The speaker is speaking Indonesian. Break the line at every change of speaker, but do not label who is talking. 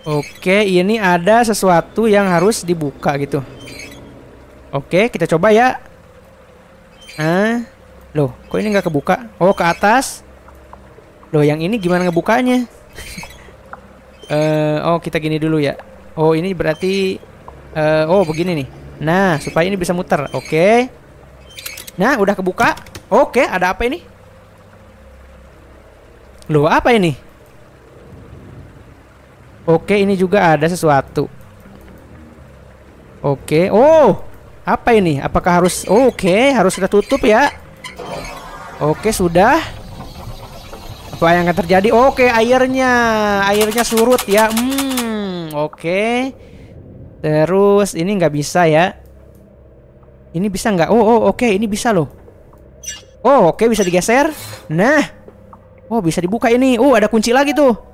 Oke, ini ada sesuatu yang harus dibuka gitu. Oke, kita coba ya. Ah, loh, kok ini nggak kebuka? Oh, ke atas. Loh, yang ini gimana ngebukanya? uh, oh, kita gini dulu ya. Oh, ini berarti... Uh, oh, begini nih. Nah, supaya ini bisa muter. Oke. Nah, udah kebuka. Oke, ada apa ini? Loh, apa ini? Oke, ini juga ada sesuatu. Oke. Oh, apa ini? Apakah harus oh, Oke, harus sudah tutup ya. Oke, sudah. Apa yang akan terjadi? Oke, airnya. Airnya surut ya. Hmm, oke. Terus ini nggak bisa ya. Ini bisa nggak? Oh, oh, oke, ini bisa loh. Oh, oke bisa digeser. Nah. Oh, bisa dibuka ini. Oh, ada kunci lagi tuh.